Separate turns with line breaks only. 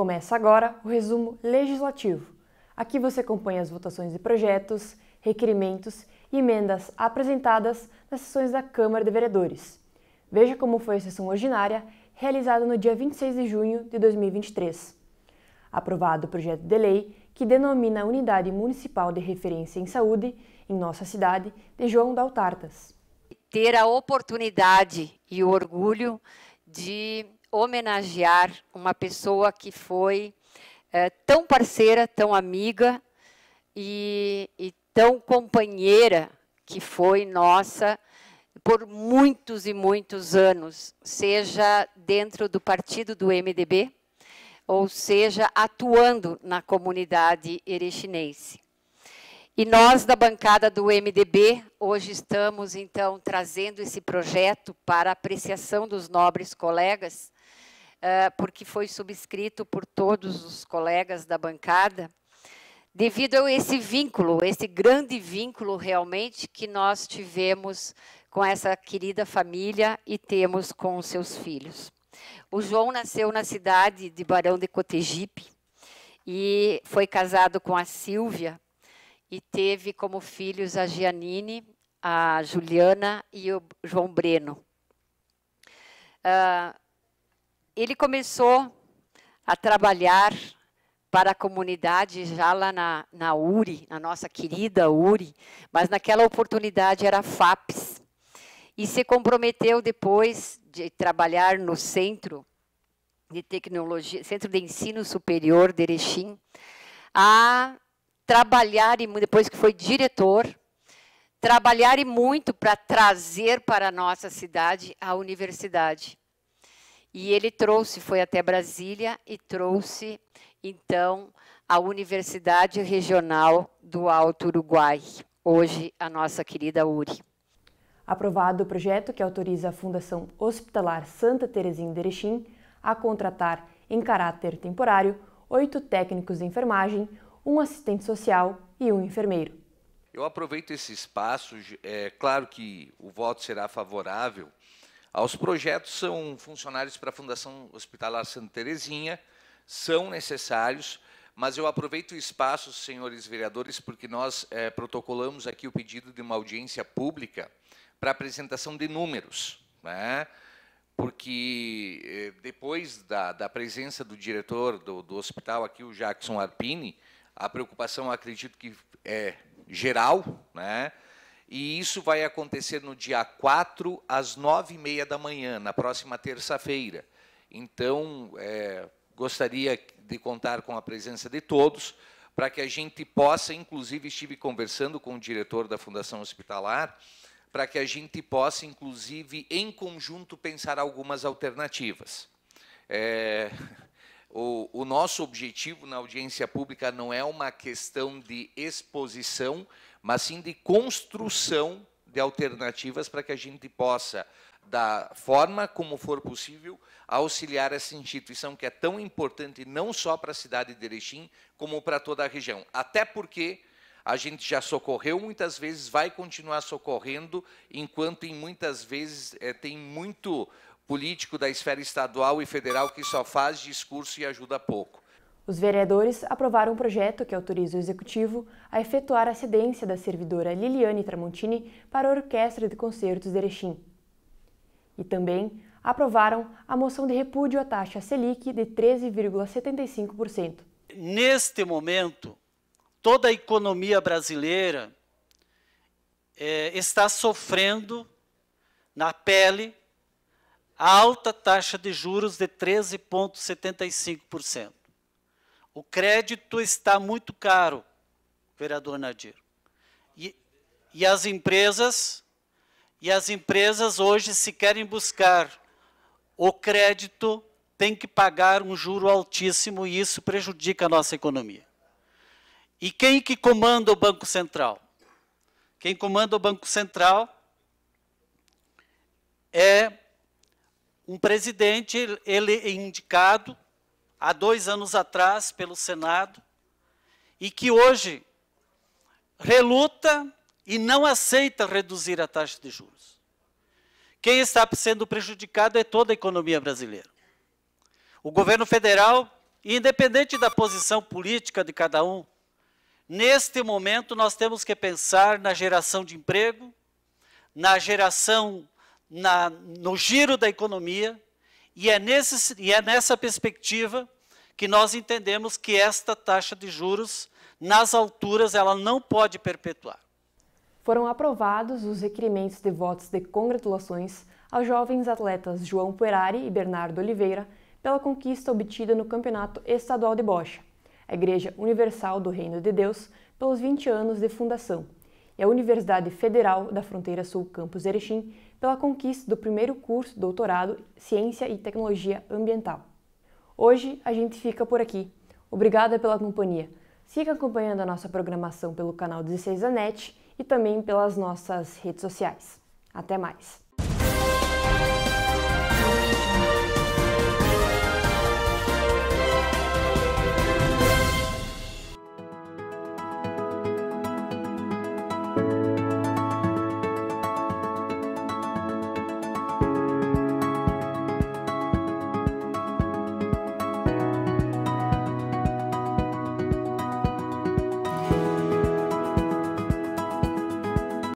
Começa agora o resumo legislativo. Aqui você acompanha as votações de projetos, requerimentos e emendas apresentadas nas sessões da Câmara de Vereadores. Veja como foi a sessão ordinária realizada no dia 26 de junho de 2023. Aprovado o projeto de lei que denomina a Unidade Municipal de Referência em Saúde em nossa cidade de João da Daltartas.
Ter a oportunidade e o orgulho de homenagear uma pessoa que foi é, tão parceira, tão amiga e, e tão companheira que foi nossa por muitos e muitos anos, seja dentro do partido do MDB, ou seja, atuando na comunidade erechinense. E nós, da bancada do MDB, hoje estamos, então, trazendo esse projeto para apreciação dos nobres colegas, ah, porque foi subscrito por todos os colegas da bancada, devido a esse vínculo, esse grande vínculo realmente que nós tivemos com essa querida família e temos com os seus filhos. O João nasceu na cidade de Barão de Cotegipe e foi casado com a Silvia e teve como filhos a Gianine, a Juliana e o João Breno. Uh, ele começou a trabalhar para a comunidade já lá na, na URI, na nossa querida URI, mas naquela oportunidade era FAPES. E se comprometeu depois de trabalhar no Centro de Tecnologia, Centro de Ensino Superior de Erechim, a trabalhar, e depois que foi diretor, trabalhar e muito para trazer para a nossa cidade a universidade. E ele trouxe, foi até Brasília e trouxe, então, a Universidade Regional do Alto Uruguai, hoje a nossa querida URI.
Aprovado o projeto que autoriza a Fundação Hospitalar Santa Terezinha de Erechim a contratar, em caráter temporário, oito técnicos de enfermagem, um assistente social e um enfermeiro.
Eu aproveito esse espaço, é claro que o voto será favorável, aos ah, projetos são funcionários para a Fundação Hospitalar Santa Terezinha, são necessários, mas eu aproveito o espaço, senhores vereadores, porque nós é, protocolamos aqui o pedido de uma audiência pública para apresentação de números, né? porque eh, depois da, da presença do diretor do, do hospital aqui, o Jackson Arpini, a preocupação, acredito que é geral, né? E isso vai acontecer no dia 4, às 9h30 da manhã, na próxima terça-feira. Então, é, gostaria de contar com a presença de todos para que a gente possa, inclusive estive conversando com o diretor da Fundação Hospitalar, para que a gente possa, inclusive, em conjunto, pensar algumas alternativas. É, o, o, nosso objetivo na audiência pública não é uma questão de exposição, mas sim de construção de alternativas para que a gente possa, da forma como for possível, auxiliar essa instituição que é tão importante não só para a cidade de Erechim, como para toda a região. Até porque a gente já socorreu muitas vezes, vai continuar socorrendo, enquanto em muitas vezes é, tem muito político da esfera estadual e federal que só faz discurso e ajuda pouco.
Os vereadores aprovaram um projeto que autoriza o executivo a efetuar a cedência da servidora Liliane Tramontini para a Orquestra de Concertos de Erechim. E também aprovaram a moção de repúdio à taxa Selic de 13,75%.
Neste momento, toda a economia brasileira é, está sofrendo na pele a alta taxa de juros de 13,75%. O crédito está muito caro, vereador Nadir. E, e as empresas e as empresas hoje se querem buscar o crédito têm que pagar um juro altíssimo e isso prejudica a nossa economia. E quem que comanda o Banco Central? Quem comanda o Banco Central é um presidente ele é indicado há dois anos atrás pelo Senado e que hoje reluta e não aceita reduzir a taxa de juros. Quem está sendo prejudicado é toda a economia brasileira. O governo federal, independente da posição política de cada um, neste momento nós temos que pensar na geração de emprego, na geração na, no giro da economia, e é, nesse, e é nessa perspectiva que nós entendemos que esta taxa de juros, nas alturas, ela não pode perpetuar.
Foram aprovados os requerimentos de votos de congratulações aos jovens atletas João Puerari e Bernardo Oliveira pela conquista obtida no Campeonato Estadual de Bocha, a Igreja Universal do Reino de Deus, pelos 20 anos de fundação e é a Universidade Federal da Fronteira Sul Campus Erechim pela conquista do primeiro curso doutorado Ciência e Tecnologia Ambiental. Hoje a gente fica por aqui. Obrigada pela companhia. Siga acompanhando a nossa programação pelo canal 16 da NET e também pelas nossas redes sociais. Até mais!